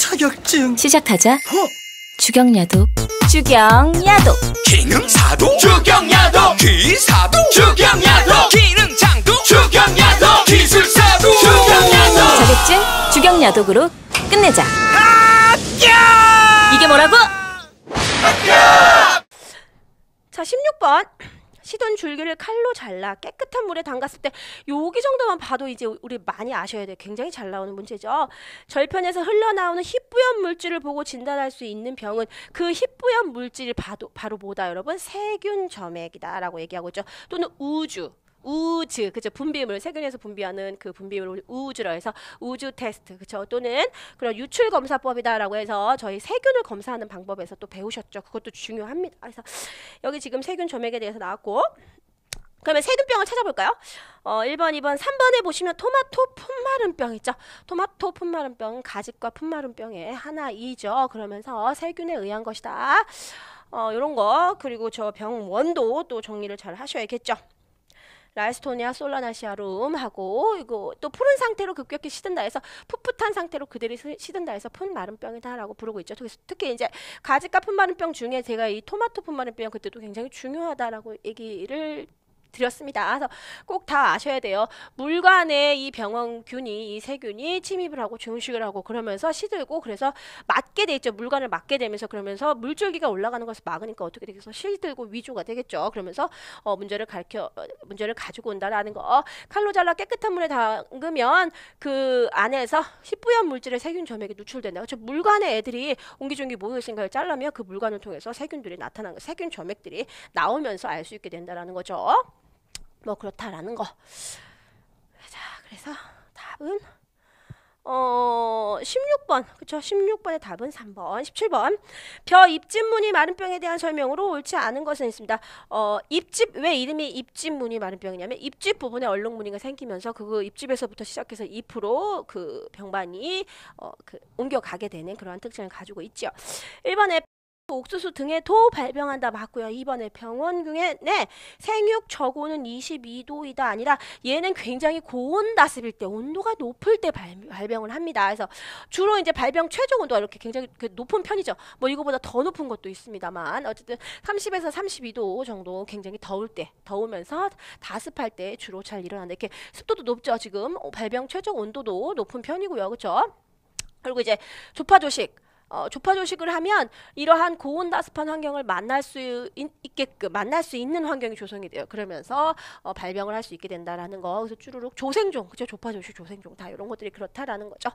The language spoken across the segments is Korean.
자격증 시작하자 허! 어? 주경야독 주경야독 기능사도 주경야독 기사도 주경야독 기능장도 주경야독 기술사도 주경야독 자격증 주경야독으로 끝내자 합 이게 뭐라고? 합자 16번 시든 줄기를 칼로 잘라 깨끗한 물에 담갔을 때 여기 정도만 봐도 이제 우리 많이 아셔야 돼요. 굉장히 잘 나오는 문제죠. 절편에서 흘러나오는 희뿌연 물질을 보고 진단할 수 있는 병은 그 희뿌연 물질이 바로, 바로 뭐다 여러분? 세균 점액이다라고 얘기하고 있죠. 또는 우주, 우즈 그죠 분비물 세균에서 분비하는 그 분비물 우즈라 해서 우즈 테스트 그죠 또는 그런 유출 검사법이다라고 해서 저희 세균을 검사하는 방법에서 또 배우셨죠 그것도 중요합니다 그래서 여기 지금 세균 점액에 대해서 나왔고 그러면 세균병을 찾아볼까요? 어, 1번, 2번, 3번에 보시면 토마토 풋마름병 있죠? 토마토 풋마름병 가직과 풋마름병의 하나이죠. 그러면서 세균에 의한 것이다. 어, 요런 거. 그리고 저 병원도 또 정리를 잘 하셔야겠죠. 라스토니아 솔라나시아룸 하고 이거 또 푸른 상태로 급격히 시든다 해서 풋풋한 상태로 그들이 시든다 해서 푼마른병이다라고 부르고 있죠. 그래서 특히 이제 가지까푼마른병 중에 제가 이 토마토 푼마른병 그때도 굉장히 중요하다라고 얘기를 드렸습니다. 그래서 꼭 다 아셔야 돼요. 물관에 이 병원균이 이 세균이 침입을 하고 증식을 하고 그러면서 시들고 그래서 맞게 돼 있죠. 물관을 맞게 되면서 그러면서 물줄기가 올라가는 것을 막으니까 어떻게 되겠어? 시들고 위조가 되겠죠. 그러면서 어, 문제를 가르켜 어, 문제를 가지고 온다라는 거. 칼로 잘라 깨끗한 물에 담그면 그 안에서 희뿌연 물질의 세균 점액이 누출된다. 그렇죠. 물관에 애들이 옹기종기 모여 있으니까 잘라면 그 물관을 통해서 세균들이 나타나는 거. 세균 점액들이 나오면서 알 수 있게 된다라는 거죠. 뭐 그렇다라는 거. 자, 그래서 답은 어 16번 그쵸 16번의 답은 3번 17번 벼 입집문이 마른병에 대한 설명으로 옳지 않은 것은 있습니다 어 입집 왜 이름이 입집문이 마른병이냐면 입집 부분에 얼룩무늬가 생기면서 그 입집에서부터 시작해서 잎으로 그 병반이 어그 옮겨가게 되는 그러한 특징을 가지고 있죠 1번에 뭐 옥수수 등에도 발병한다 맞고요. 이번에병원중에 네, 생육 저고는 22도이다 아니라 얘는 굉장히 고온 다습일 때 온도가 높을 때 발, 발병을 합니다. 그래서 주로 이제 발병 최저 온도가 이렇게 굉장히 그 높은 편이죠. 뭐 이거보다 더 높은 것도 있습니다만 어쨌든 30에서 32도 정도 굉장히 더울 때 더우면서 다습할 때 주로 잘 일어난다. 이렇게 습도도 높죠. 지금 어, 발병 최저 온도도 높은 편이고요. 그렇죠? 그리고 이제 조파조식 어, 조파 조식을 하면 이러한 고온 다습한 환경을 만날 수 있, 게끔 만날 수 있는 환경이 조성이 돼요. 그러면서 어, 발병을 할 수 있게 된다라는 거. 그래서 쭈루룩 조생종 그죠? 조파 조식 조생종 다 이런 것들이 그렇다라는 거죠.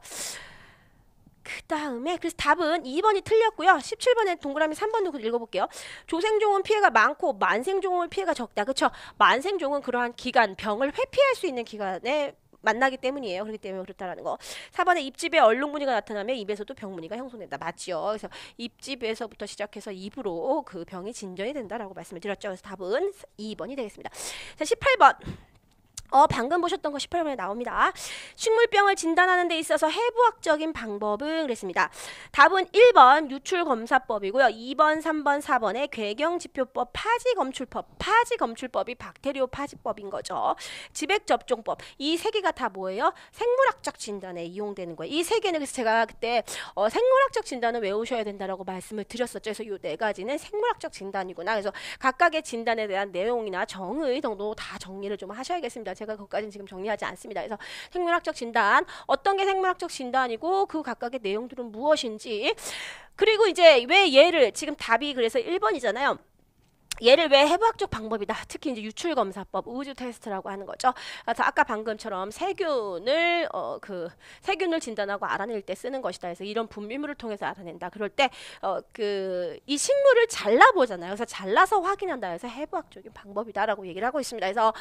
그 다음에 그래서 답은 2번이 틀렸고요. 17번에 동그라미 3번도 읽어볼게요. 조생종은 피해가 많고 만생종은 피해가 적다. 그렇죠? 만생종은 그러한 기간 병을 회피할 수 있는 기간에 만나기 때문이에요. 그렇기 때문에 그렇다라는 거. 4번에 입집에 얼룩무늬가 나타나며 입에서도 병무늬가 형성된다. 맞죠? 그래서 입집에서부터 시작해서 입으로 그 병이 진전이 된다라고 말씀을 드렸죠. 그래서 답은 2번이 되겠습니다. 자, 18번. 어, 방금 보셨던 것이 8번에 나옵니다. 식물병을 진단하는 데 있어서 해부학적인 방법은 그랬습니다. 답은 1번 유출검사법이고요. 2번, 3번, 4번의 괴경지표법 파지검출법, 파지검출법이 박테리오 파지법인 거죠. 지백접종법, 이 세 개가 다 뭐예요? 생물학적 진단에 이용되는 거예요. 이 세 개는 그래서 제가 그때 어, 생물학적 진단을 외우셔야 된다고 말씀을 드렸었죠. 그래서 이 네 가지는 생물학적 진단이구나. 그래서 각각의 진단에 대한 내용이나 정의 정도 다 정리를 좀 하셔야겠습니다. 제가 그것까지는 지금 정리하지 않습니다. 그래서 생물학적 진단 어떤 게 생물학적 진단이고 그 각각의 내용들은 무엇인지 그리고 이제 왜 얘를 지금 답이 그래서 1번이잖아요. 얘를 왜 해부학적 방법이다. 특히 이제 유출 검사법, 우주 테스트라고 하는 거죠. 그래서 아, 아까 방금처럼 세균을 어그 세균을 진단하고 알아낼 때 쓰는 것이다. 그래서 이런 분비물을 통해서 알아낸다. 그럴 때어그이 식물을 잘라 보잖아요. 그래서 잘라서 확인한다. 그래서 해부학적인 방법이다라고 얘기를 하고 있습니다. 그래서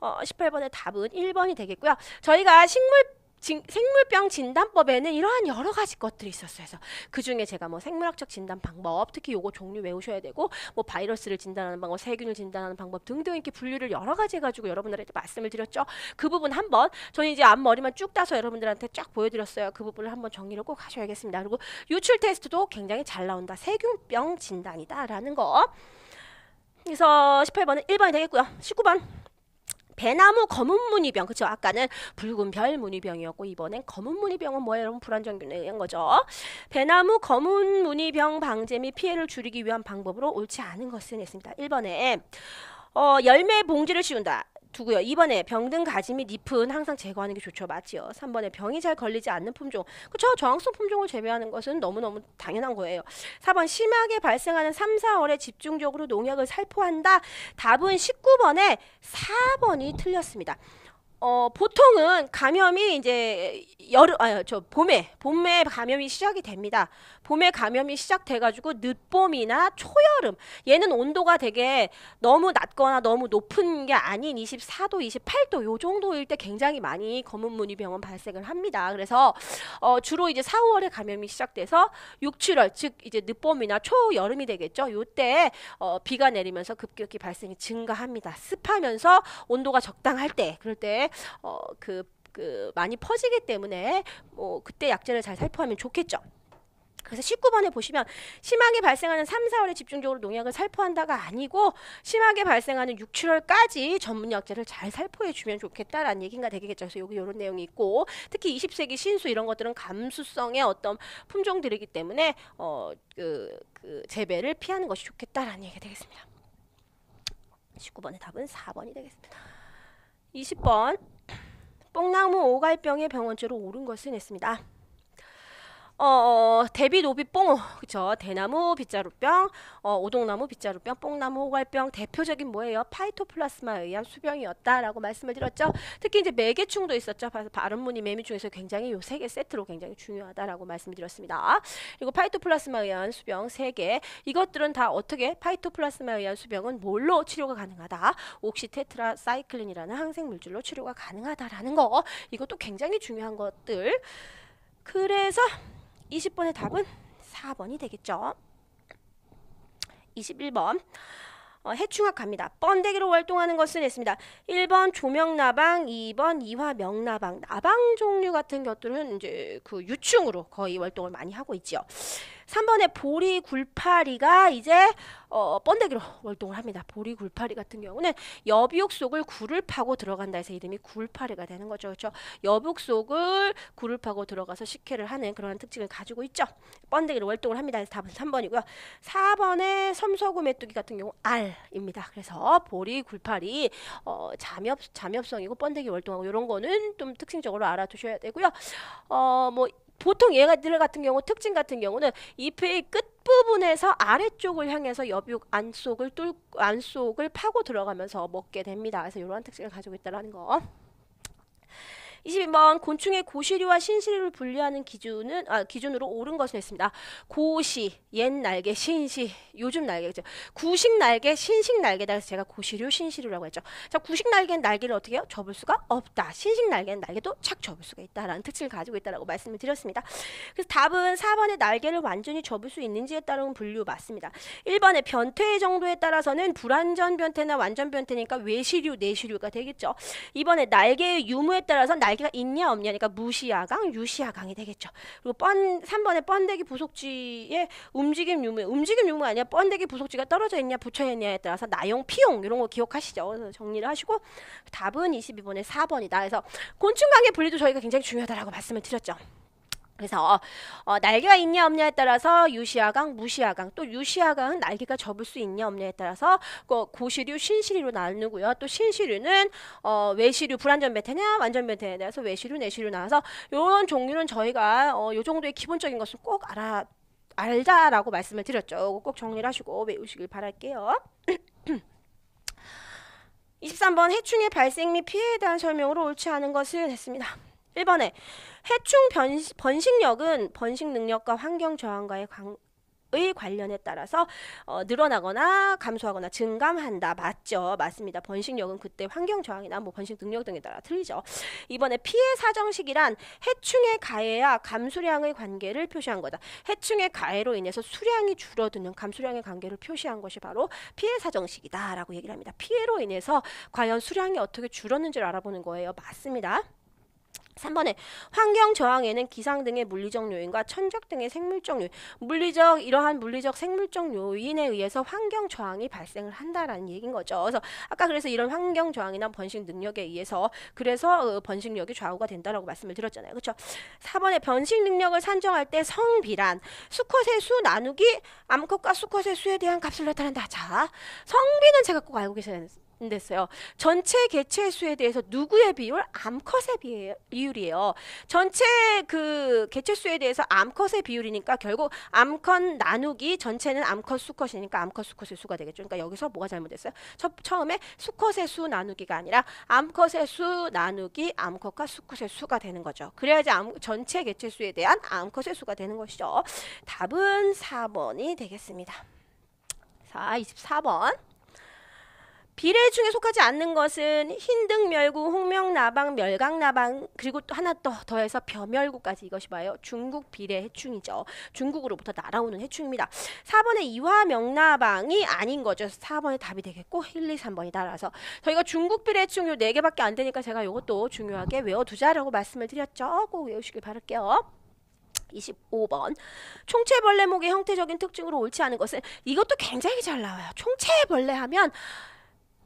어 18번의 답은 1번이 되겠고요. 저희가 식물 진, 생물병 진단법에는 이러한 여러 가지 것들이 있었어요. 그래서 그 중에 제가 뭐 생물학적 진단 방법, 특히 요거 종류 외우셔야 되고, 뭐 바이러스를 진단하는 방법, 세균을 진단하는 방법 등등 이렇게 분류를 여러 가지 해가지고 여러분들한테 말씀을 드렸죠. 그 부분 한번 저는 이제 앞머리만 쭉 따서 여러분들한테 쫙 보여드렸어요. 그 부분을 한번 정리를 꼭 하셔야겠습니다. 그리고 유출 테스트도 굉장히 잘 나온다. 세균병 진단이다라는 거. 그래서 18번은 1번이 되겠고요. 19번. 배나무 검은 무늬병 그쵸 아까는 붉은 별 무늬병이었고 이번엔 검은 무늬병은 뭐예요 여러분 불안정균에 의한 거죠 배나무 검은 무늬병 방제 및 피해를 줄이기 위한 방법으로 옳지 않은 것은 했습니다 1번에 어, 열매 봉지를 씌운다 두고요. 2번에 병든 가지 및 잎은 항상 제거하는 게 좋죠. 맞지요. 3번에 병이 잘 걸리지 않는 품종. 그렇죠. 저항성 품종을 재배하는 것은 너무너무 당연한 거예요. 4번 심하게 발생하는 3, 4월에 집중적으로 농약을 살포한다. 답은 19번에 4번이 틀렸습니다. 어, 보통은 감염이 이제 여름, 아, 저 봄에, 봄에 감염이 시작이 됩니다. 봄에 감염이 시작돼가지고 늦봄이나 초여름 얘는 온도가 되게 너무 낮거나 너무 높은 게 아닌 24도, 28도 요 정도일 때 굉장히 많이 검은 무늬 병원 발생을 합니다. 그래서 어, 주로 이제 4, 5월에 감염이 시작돼서 6, 7월 즉 이제 늦봄이나 초여름이 되겠죠. 요때 어, 비가 내리면서 급격히 발생이 증가합니다. 습하면서 온도가 적당할 때 그럴 때그 어, 그, 그 많이 퍼지기 때문에 뭐 그때 약제를 잘 살포하면 좋겠죠. 그래서 19번에 보시면 심하게 발생하는 3, 4월에 집중적으로 농약을 살포한다가 아니고 심하게 발생하는 6, 7월까지 전문 약제를 잘 살포해 주면 좋겠다라는 얘기가 되겠죠. 그래서 여기 이런 내용이 있고 특히 20세기 신수 이런 것들은 감수성의 어떤 품종들이기 때문에 어그 그 재배를 피하는 것이 좋겠다라는 얘기가 되겠습니다. 19번의 답은 4번이 되겠습니다. 20번 뽕나무 오갈병의 병원죄로 옳은 것을 냈습니다. 어, 어 대비 노비 뽕 그쵸 대나무 빗자루병 어, 오동나무 빗자루병 뽕나무 호갈병 대표적인 뭐예요 파이토플라스마에 의한 수병이었다라고 말씀을 드렸죠 특히 이제 매개충도 있었죠 바른무늬 매미충에서 굉장히 요 세 개 세트로 굉장히 중요하다라고 말씀드렸습니다 을 그리고 파이토플라스마에 의한 수병 세 개 이것들은 다 어떻게 파이토플라스마에 의한 수병은 뭘로 치료가 가능하다 옥시테트라사이클린이라는 항생물질로 치료가 가능하다라는 거 이것도 굉장히 중요한 것들 그래서 20번의 답은 4번이 되겠죠. 21번. 어, 해충학 갑니다. 번데기로 활동하는 것은 했습니다. 1번 조명나방, 2번 이화명나방, 나방 종류 같은 것들은 이제 그 유충으로 거의 활동을 많이 하고 있지요. 3번에 보리 굴파리가 이제 어, 번데기로 월동을 합니다. 보리 굴파리 같은 경우는 여비옥 속을 굴을 파고 들어간다 해서 이름이 굴파리가 되는 거죠. 그렇죠? 여북 속을 굴을 파고 들어가서 식혜를 하는 그러 특징을 가지고 있죠. 번데기로 월동을 합니다. 그래서 답은 3번이고요. 4번의 섬서구 메뚜기 같은 경우 알입니다. 그래서 보리 굴파리 어, 잠엽, 잠엽성이고 번데기 월동하고 이런 거는 좀 특징적으로 알아두셔야 되고요. 어, 뭐 보통 얘들 같은 경우 특징 같은 경우는 잎의 끝부분에서 아래쪽을 향해서 엽육 안속을뚫안속을 파고 들어가면서 먹게 됩니다. 그래서 이러한 특징을 가지고 있다라는 거. 22번 곤충의 고시류와 신시류를 분류하는 기준은 아, 기준으로 옳은 것은 했습니다. 고시, 옛 날개, 신시, 요즘 날개죠. 구식 날개, 신식 날개다 해서 제가 고시류, 신시류라고 했죠. 자, 구식 날개는 날개를 어떻게 해요? 접을 수가 없다. 신식 날개는 날개도 착 접을 수가 있다라는 특징을 가지고 있다라고 말씀을 드렸습니다. 그래서 답은 4번의 날개를 완전히 접을 수 있는지에 따른 분류 맞습니다. 1번의 변태의 정도에 따라서는 불완전 변태나 완전 변태니까 외시류, 내시류가 되겠죠. 2번의 날개의 유무에 따라서 날 날개가 있냐 없냐니까 그러니까 무시야강, 유시야강이 되겠죠. 그리고 뻔 3번에 뻔데기 부속지에 움직임 유무, 움직임 유무 가 아니야 뻔데기 부속지가 떨어져 있냐 붙여 있냐에 따라서 나용, 피용 이런 거 기억하시죠. 그래서 정리를 하시고 답은 22번에 4번이다. 그래서 곤충 관계 분리도 저희가 굉장히 중요하다라고 말씀을 드렸죠. 그래서 어, 어, 날개가 있냐 없냐에 따라서 유시아강, 무시아강 또 유시아강은 날개가 접을 수 있냐 없냐에 따라서 그 고시류, 신시류로 나누고요. 또 신시류는 어, 외시류, 불완전 베테냐, 완전 베테냐에 따라서 외시류, 내시류 나와서 이런 종류는 저희가 어, 요 정도의 기본적인 것을꼭 알아 알자라고 말씀을 드렸죠. 꼭 정리를 하시고 외우시길 바랄게요. 23번 해충의 발생 및 피해에 대한 설명으로 옳지 않은 것을 했습니다. 1번에 해충 변시, 번식력은 번식 능력과 환경 저항과의 관, 의 관련에 따라서 어, 늘어나거나 감소하거나 증감한다. 맞죠? 맞습니다. 번식력은 그때 환경 저항이나 뭐 번식 능력 등에 따라 틀리죠. 이번에 피해 사정식이란 해충의 가해와 감수량의 관계를 표시한 거다. 해충의 가해로 인해서 수량이 줄어드는 감수량의 관계를 표시한 것이 바로 피해 사정식이다라고 얘기를 합니다. 피해로 인해서 과연 수량이 어떻게 줄었는지를 알아보는 거예요. 맞습니다. 삼번에 환경 저항에는 기상 등의 물리적 요인과 천적 등의 생물적 요인, 물리적 이러한 물리적 생물적 요인에 의해서 환경 저항이 발생을 한다라는 얘기인 거죠. 그래서 아까 그래서 이런 환경 저항이나 번식 능력에 의해서 그래서 어, 번식력이 좌우가 된다라고 말씀을 드렸잖아요. 그렇죠? 사번에 번식 능력을 산정할 때 성비란 수컷의 수 나누기 암컷과 수컷의 수에 대한 값을 나타낸다. 자, 성비는 제가 꼭 알고 계셔야 됐어요. 전체 개체 수에 대해서 누구의 비율? 암컷의 비율, 이에요 전체 그 개체 수에 대해서 암컷의 비율이니까 결국 암컷 나누기 전체는 암컷 수컷이니까 암컷 수컷의 수가 되겠죠. 그러니까 여기서 뭐가 잘못됐어요? 첫, 처음에 수컷의 수 나누기가 아니라 암컷의 수 나누기 암컷과 수컷의 수가 되는 거죠. 그래야지 암, 전체 개체 수에 대한 암컷의 수가 되는 것이죠. 답은 4번이 되겠습니다. 자, 24번. 비례 중에 속하지 않는 것은 흰등 멸구, 홍명 나방, 멸강 나방 그리고 또 하나 더 더해서 벼멸구까지 이것이 봐요 중국 비례 해충이죠. 중국으로부터 날아오는 해충입니다. 4번에 이화 명나방이 아닌 거죠. 4번에 답이 되겠고 1, 2, 3번이 따라서 저희가 중국 비례 해충 요 4개밖에 안 되니까 제가 이것도 중요하게 외워두자라고 말씀을 드렸죠. 꼭 외우시길 바랄게요. 25번 총체벌레목의 형태적인 특징으로 옳지 않은 것은 이것도 굉장히 잘 나와요. 총체벌레 하면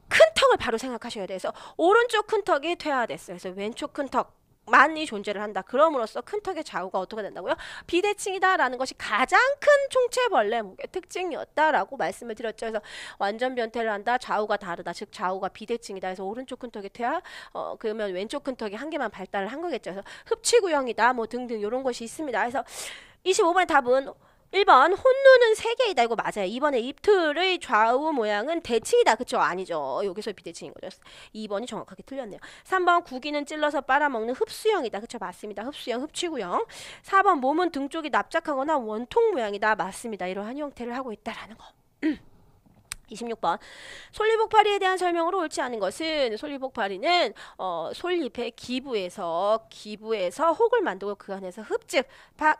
큰 턱을 바로 생각하셔야 돼서 오른쪽 큰 턱이 퇴화됐어요. 그래서 왼쪽 큰 턱. 만이 존재를 한다. 그럼으로써 큰 턱의 좌우가 어떻게 된다고요? 비대칭이다라는 것이 가장 큰 총체벌레 목의 특징이었다라고 말씀을 드렸죠. 그래서 완전 변태를 한다. 좌우가 다르다. 즉 좌우가 비대칭이다. 그래서 오른쪽 큰 턱이 퇴화, 어, 그러면 왼쪽 큰 턱이 한 개만 발달을 한 거겠죠. 그래서 흡치구형이다. 뭐 등등 이런 것이 있습니다. 그래서 25번의 답은 1번 혼눈은 3개이다 이거 맞아요. 2번에 입틀의 좌우 모양은 대칭이다. 그쵸? 아니죠. 여기서 비대칭인 거죠. 2번이 정확하게 틀렸네요. 3번 구기는 찔러서 빨아먹는 흡수형이다. 그쵸? 맞습니다. 흡수형, 흡취구형. 4번 몸은 등 쪽이 납작하거나 원통 모양이다. 맞습니다. 이러한 형태를 하고 있다라는 거. 음. 26번 솔리복파리에 대한 설명으로 옳지 않은 것은 솔리복파리는 어, 솔잎의 기부에서 기부에서 혹을 만들고 그 안에서 흡즉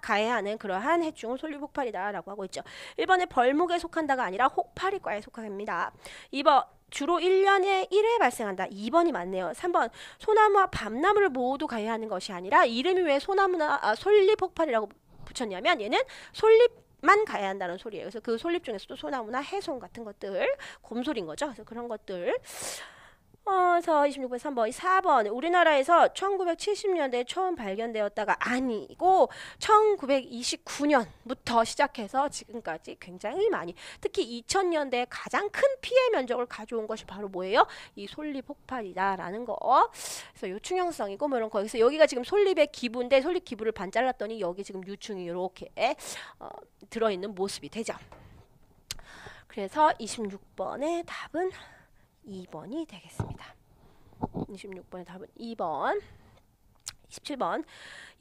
가해하는 그러한 해충을 솔리복파리다라고 하고 있죠. 1번에 벌목에 속한다가 아니라 혹파리과에 속합니다. 2번 주로 1년에 1회 발생한다. 2번이 맞네요. 3번 소나무와 밤나무를 모두 가해하는 것이 아니라 이름이 왜 소나무나 아, 솔리복파리라고 붙였냐면 얘는 솔잎 만 가야 한다는 소리예요. 그래서 그 솔잎 중에서도 소나무나 해송 같은 것들 곰솔인 거죠. 그래서 그런 것들 어, 서 26번 3번 4번 우리나라에서 1970년대에 처음 발견되었다가 아니고 1929년부터 시작해서 지금까지 굉장히 많이 특히 2000년대에 가장 큰 피해 면적을 가져온 것이 바로 뭐예요? 이 솔잎 폭발이다라는 거. 그래서 요충형성이고 뭐 이런 거. 그래서 여기가 지금 솔잎의 기부인데 솔잎 기부를 반 잘랐더니 여기 지금 유충이 이렇게 어, 들어있는 모습이 되죠. 그래서 26번의 답은 2번이 되겠습니다. 26번의 답은 2번. 17번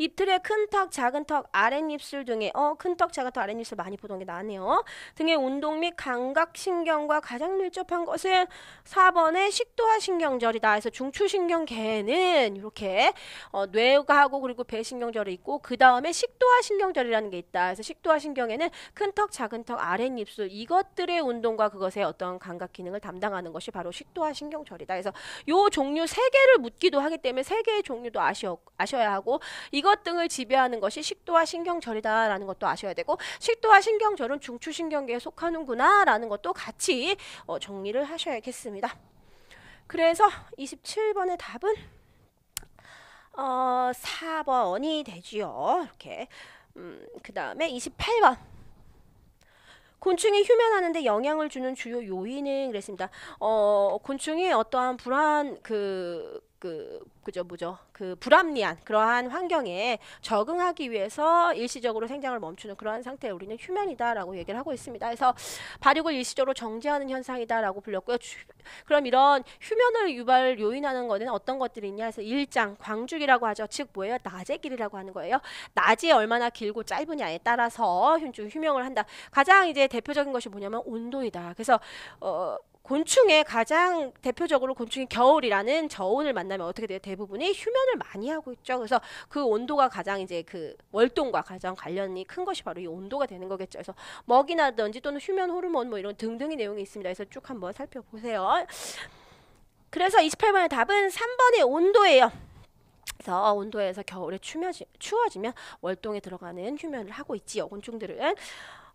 입틀의 큰 턱, 작은 턱, 아랫입술 등에 어, 큰 턱, 작은 턱, 아랫입술 많이 보던 게 나네요. 등의 운동 및 감각신경과 가장 밀접한 것은 4번의 식도와 신경절이다. 해서 중추신경계는 이렇게 어, 뇌가 하고 그리고 배신경절이 있고 그 다음에 식도와 신경절이라는 게 있다. 그래서 식도와 신경에는 큰 턱, 작은 턱, 아랫입술 이것들의 운동과 그것의 어떤 감각 기능을 담당하는 것이 바로 식도와 신경절이다. 그래서 요 종류 세 개를 묻기도 하기 때문에 세 개의 종류도 아시오, 아셔야 하고 이것 등을 지배하는 것이 식도와 신경절이다라는 것도 아셔야 되고 식도와 신경절은 중추신경계에 속하는구나라는 것도 같이 어, 정리를 하셔야겠습니다. 그래서 27번의 답은 어, 4번이 되지요. 이렇게 음, 그 다음에 28번 곤충이 휴면하는데 영향을 주는 주요 요인은 그랬습니다. 어, 곤충이 어떠한 불안 그그 그죠 뭐죠 그 불합리한 그러한 환경에 적응하기 위해서 일시적으로 생장을 멈추는 그러한 상태에 우리는 휴면이다라고 얘기를 하고 있습니다. 그래서 발육을 일시적으로 정지하는 현상이다라고 불렸고요. 주, 그럼 이런 휴면을 유발 요인하는 것은 어떤 것들이 있냐 해서 일장 광주기라고 하죠. 즉 뭐예요? 낮의 길이라고 하는 거예요. 낮이 얼마나 길고 짧으냐에 따라서 휴, 휴명을 한다. 가장 이제 대표적인 것이 뭐냐면 온도이다. 그래서 어 곤충의 가장 대표적으로 곤충이 겨울이라는 저온을 만나면 어떻게 돼요? 대부분이 휴면을 많이 하고 있죠. 그래서 그 온도가 가장 이제 그 월동과 가장 관련이 큰 것이 바로 이 온도가 되는 거겠죠. 그래서 먹이나든지 또는 휴면 호르몬 뭐 이런 등등의 내용이 있습니다. 그래서 쭉 한번 살펴보세요. 그래서 28번의 답은 3번의 온도예요. 그래서 온도에서 겨울에 추워지, 추워지면 월동에 들어가는 휴면을 하고 있지요. 곤충들은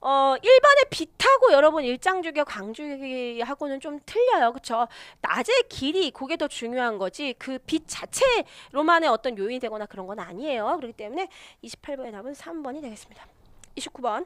어, 일반의 빛하고 여러분 일장주기와 광주기하고는 좀 틀려요. 그쵸 낮의 길이 그게 더 중요한 거지 그 빛 자체로만의 어떤 요인이 되거나 그런 건 아니에요. 그렇기 때문에 28번의 답은 3번이 되겠습니다. 29번.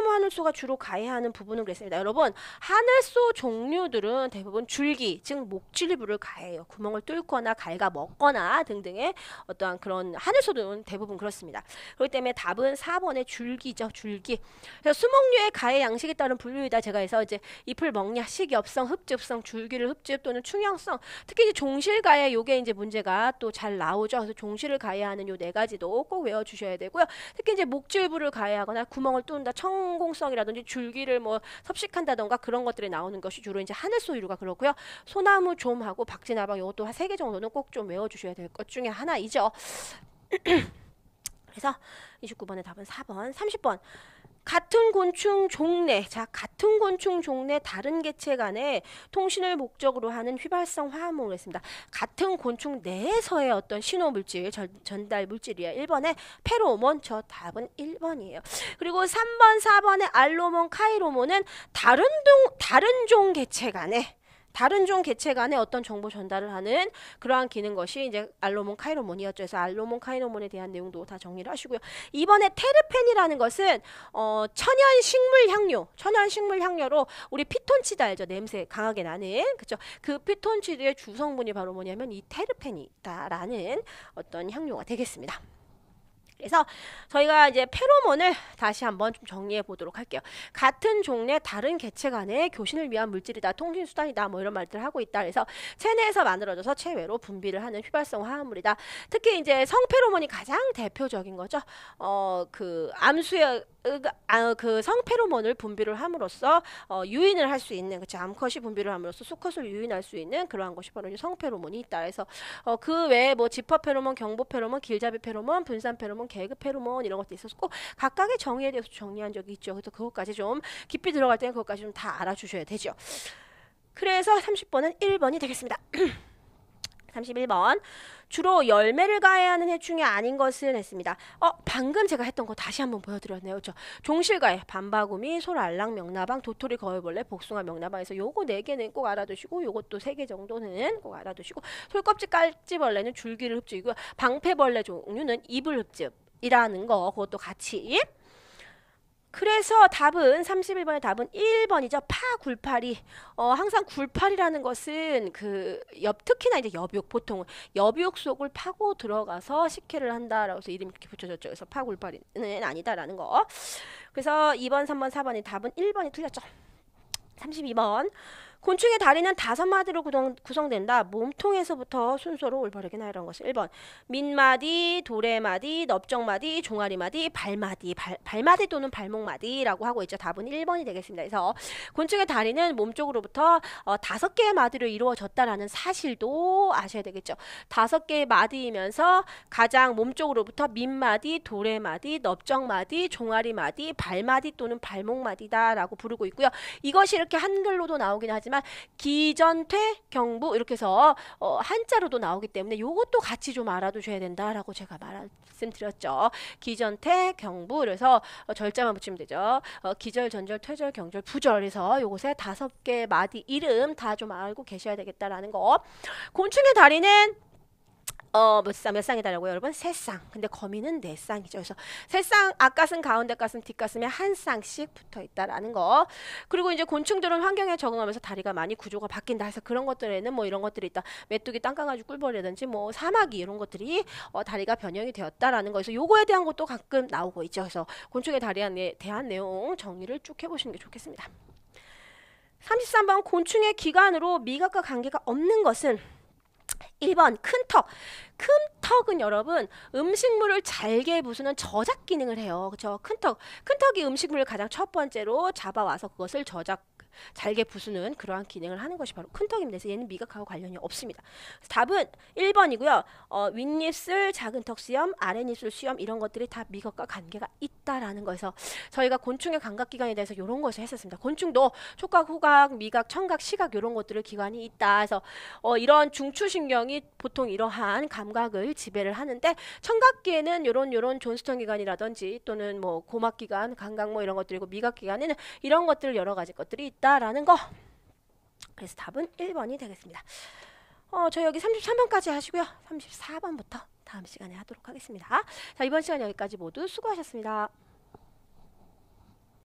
소나무 하늘소가 주로 가해하는 부분은 그랬습니다. 여러분 하늘소 종류들은 대부분 줄기 즉 목질부를 가해요. 구멍을 뚫거나 갈가 먹거나 등등의 어떠한 그런 하늘소들은 대부분 그렇습니다. 그렇기 때문에 답은 4번의 줄기죠. 줄기. 그래서 수목류의 가해 양식에 따른 분류이다. 제가 해서 이제 잎을 먹냐, 식엽성, 흡집성 줄기를 흡집 또는 충형성. 특히 이제 종실 가해 요게 이제 문제가 또 잘 나오죠. 그래서 종실을 가해하는 요 네 가지도 꼭 외워 주셔야 되고요. 특히 이제 목질부를 가해하거나 구멍을 뚫는다. 청 성공성이라든지 줄기를 뭐 섭식한다던가 그런 것들이 나오는 것이 주로 이제 하늘소유류가 그렇고요. 소나무 좀하고 박쥐나방 이것도 한 세 개 정도는 꼭 좀 외워주셔야 될 것 중에 하나이죠. 그래서 29번의 답은 4번, 30번. 같은 곤충 종래, 자, 같은 곤충 종래 다른 개체 간의 통신을 목적으로 하는 휘발성 화합물을 했습니다. 같은 곤충 내에서의 어떤 신호 물질, 전, 전달 물질이에요. 1번에 페로몬, 저 답은 1번이에요. 그리고 3번, 4번의 알로몬, 카이로몬은 다른 동, 다른 종 개체 간의 다른 종 개체 간에 어떤 정보 전달을 하는 그러한 기능 것이 이제 알로몬 카이로몬이었죠. 그래서 알로몬 카이로몬에 대한 내용도 다 정리를 하시고요. 이번에 테르펜이라는 것은 어, 천연 식물 향료, 천연 식물 향료로 우리 피톤치드 알죠? 냄새 강하게 나는 그죠? 그 피톤치드의 주성분이 바로 뭐냐면 이 테르펜이다라는 어떤 향료가 되겠습니다. 그래서 저희가 이제 페로몬을 다시 한번 좀 정리해 보도록 할게요. 같은 종류의 다른 개체 간의 교신을 위한 물질이다, 통신 수단이다, 뭐 이런 말들을 하고 있다. 그래서 체내에서 만들어져서 체외로 분비를 하는 휘발성 화합물이다. 특히 이제 성페로몬이 가장 대표적인 거죠. 어그 암수의 그, 아, 그 성페로몬을 분비를 함으로써 어, 유인을 할 수 있는 그치 암컷이 분비를 함으로써 수컷을 유인할 수 있는 그러한 것이 바로 이제 성페로몬이 있다. 그래서 어, 그 외에 뭐 지퍼 페로몬, 경보 페로몬, 길잡이 페로몬, 분산 페로몬, 개그 페로몬 이런 것도 있었고 각각의 정의에 대해서 정리한 적이 있죠. 그래서 그것까지 좀 깊이 들어갈 때는 그것까지 좀 다 알아주셔야 되죠. 그래서 30번은 1번이 되겠습니다. 3 1번 주로 열매를 가해하는 야 해충이 아닌 것은 했습니다. 어, 방금 제가 했던 거 다시 한번 보여드렸네요. 그렇죠? 종실가해, 반바구미, 솔알랑, 명나방, 도토리, 거울벌레, 복숭아, 명나방에서 요거 네 개는 꼭 알아두시고 요것도 세 개 정도는 꼭 알아두시고 솔껍질 깔지벌레는 줄기를 흡지이고 방패벌레 종류는 이불 흡집이라는거 그것도 같이 그래서 답은 31번의 답은 1번이죠. 파굴팔이. 어, 항상 굴팔이라는 것은 그 옆 특히나 이제 여비옥 보통 여비옥 속을 파고 들어가서 식혜를 한다라고 해서 이름이 이렇게 붙여졌죠. 그래서 파굴팔이는 아니다라는 거. 그래서 2번, 3번, 4번이 답은 1번이 틀렸죠. 32번. 곤충의 다리는 다섯 마디로 구성, 된다 몸통에서부터 순서로 올바르게 나열한 것이 1번 민마디, 도래마디, 넓적마디, 종아리마디, 발마디, 발, 발마디 또는 발목마디라고 하고 있죠. 답은 1번이 되겠습니다. 그래서 곤충의 다리는 몸쪽으로부터 어, 다섯 어, 개의 마디로 이루어졌다라는 사실도 아셔야 되겠죠. 다섯 개의 마디이면서 가장 몸쪽으로부터 민마디, 도래마디, 넓적마디, 종아리마디, 발마디 또는 발목마디다라고 부르고 있고요. 이것이 이렇게 한글로도 나오긴 하지만 나지만 기전퇴 경부 이렇게 해서 어, 한자로도 나오기 때문에 이것도 같이 좀 알아두셔야 된다라고 제가 말씀드렸죠. 기전퇴 경부 그래서 어, 절자만 붙이면 되죠. 어, 기절 전절 퇴절 경절 부절에서 요것에 다섯 개 마디 이름 다 좀 알고 계셔야 되겠다라는 거. 곤충의 다리는 어, 몇 쌍, 몇 쌍이다라고요, 여러분? 세 쌍. 근데 거미는 네 쌍이죠. 그래서 세 쌍, 앞가슴, 가운데 가슴, 뒷가슴에 한 쌍씩 붙어 있다라는 거. 그리고 이제 곤충들은 환경에 적응하면서 다리가 많이 구조가 바뀐다 해서 그런 것들에는 뭐 이런 것들이 있다. 메뚜기 땅 까가지고 꿀벌이라든지 뭐 사마귀 이런 것들이 어, 다리가 변형이 되었다라는 거그래서 요거에 대한 것도 가끔 나오고 있죠. 그래서 곤충의 다리에 대한 내용 정리를 쭉 해보시는 게 좋겠습니다. 3 3번 곤충의 기관으로 미각과 관계가 없는 것은 1번 큰 턱. 큰 턱은 여러분 음식물을 잘게 부수는 저작 기능을 해요. 그렇죠? 큰 턱. 큰 턱이 음식물을 가장 첫 번째로 잡아와서 그것을 저작 잘게 부수는 그러한 기능을 하는 것이 바로 큰턱입니다. 그래서 얘는 미각하고 관련이 없습니다. 답은 1번이고요. 어, 윗입술, 작은 턱 수염, 아랫입술 수염 이런 것들이 다 미각과 관계가 있다라는 거에서 저희가 곤충의 감각기관에 대해서 이런 것을 했었습니다. 곤충도 촉각, 후각, 미각, 청각, 시각 이런 것들을 기관이 있다. 그래서 어, 이런 중추신경이 보통 이러한 감각을 지배를 하는데 청각기에는 이런 이런 존스턴 기관이라든지 또는 뭐 고막기관, 감각 뭐 이런 것들이고 미각기관에는 이런 것들 여러 가지 것들이 있다라는 거. 그래서 답은 1번이 되겠습니다. 어, 저 여기 33번까지 하시고요. 34번부터 다음 시간에 하도록 하겠습니다. 자, 이번 시간 여기까지 모두 수고하셨습니다.